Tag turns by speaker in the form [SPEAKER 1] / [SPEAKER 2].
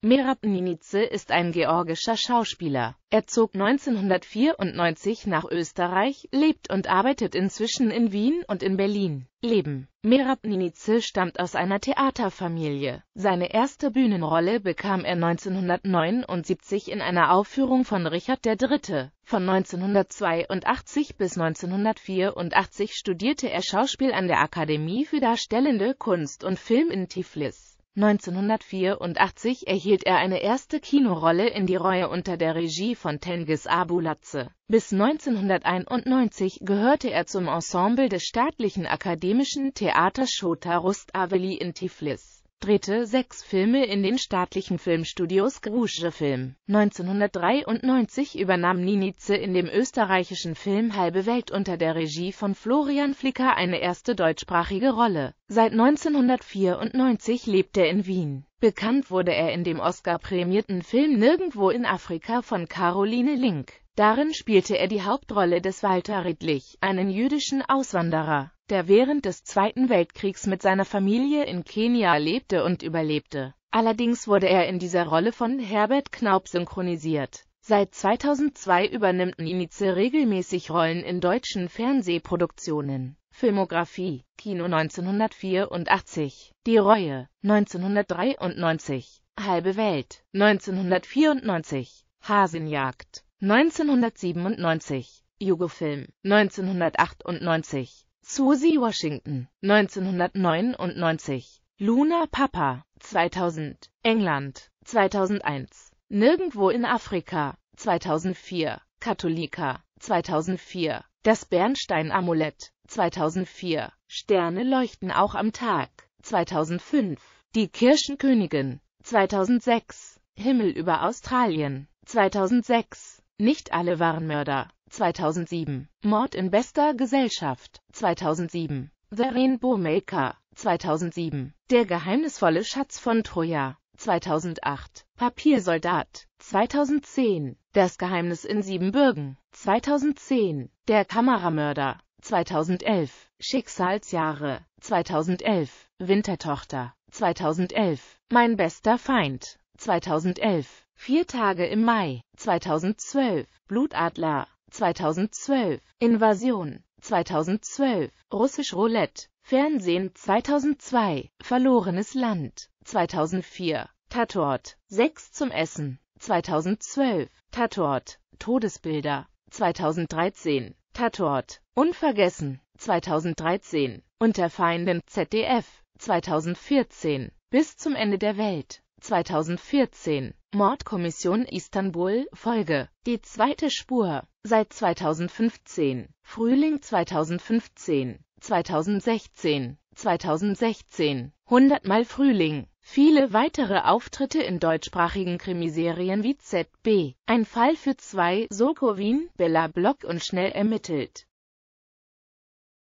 [SPEAKER 1] Mirab Ninice ist ein georgischer Schauspieler. Er zog 1994 nach Österreich, lebt und arbeitet inzwischen in Wien und in Berlin. Leben Mirab Ninice stammt aus einer Theaterfamilie. Seine erste Bühnenrolle bekam er 1979 in einer Aufführung von Richard III. Von 1982 bis 1984 studierte er Schauspiel an der Akademie für Darstellende Kunst und Film in Tiflis. 1984 erhielt er eine erste Kinorolle in Die Reue unter der Regie von Tengiz Abulatze. Bis 1991 gehörte er zum Ensemble des Staatlichen Akademischen Theaters Shota Rust Aveli in Tiflis drehte sechs Filme in den staatlichen Filmstudios Grusche Film. 1993 übernahm Nienitze in dem österreichischen Film Halbe Welt unter der Regie von Florian Flicker eine erste deutschsprachige Rolle. Seit 1994 lebt er in Wien. Bekannt wurde er in dem Oscar-prämierten Film Nirgendwo in Afrika von Caroline Link. Darin spielte er die Hauptrolle des Walter Riedlich, einen jüdischen Auswanderer der während des Zweiten Weltkriegs mit seiner Familie in Kenia lebte und überlebte. Allerdings wurde er in dieser Rolle von Herbert Knaub synchronisiert. Seit 2002 übernimmt Nimitze regelmäßig Rollen in deutschen Fernsehproduktionen. Filmografie Kino 1984 Die Reue 1993 Halbe Welt 1994 Hasenjagd 1997 Jugofilm 1998 Susie Washington, 1999. Luna Papa, 2000. England, 2001. Nirgendwo in Afrika, 2004. Katholika, 2004. Das Bernstein-Amulett, 2004. Sterne leuchten auch am Tag, 2005. Die Kirchenkönigin, 2006. Himmel über Australien, 2006. Nicht alle waren Mörder, 2007, Mord in bester Gesellschaft, 2007, The Rainbow Maker, 2007, Der geheimnisvolle Schatz von Troja, 2008, Papiersoldat, 2010, Das Geheimnis in Siebenbürgen, 2010, Der Kameramörder, 2011, Schicksalsjahre, 2011, Wintertochter, 2011, Mein bester Feind, 2011, Vier Tage im Mai, 2012, Blutadler, 2012, Invasion 2012, Russisch Roulette, Fernsehen 2002, Verlorenes Land 2004, Tatort, 6 zum Essen 2012, Tatort, Todesbilder 2013, Tatort, Unvergessen 2013, Unter Feinden ZDF 2014, Bis zum Ende der Welt 2014 Mordkommission Istanbul Folge Die zweite Spur seit 2015 Frühling 2015 2016 2016 100 mal Frühling Viele weitere Auftritte in deutschsprachigen Krimiserien wie ZB, Ein Fall für zwei, Soko Bella Block und Schnell ermittelt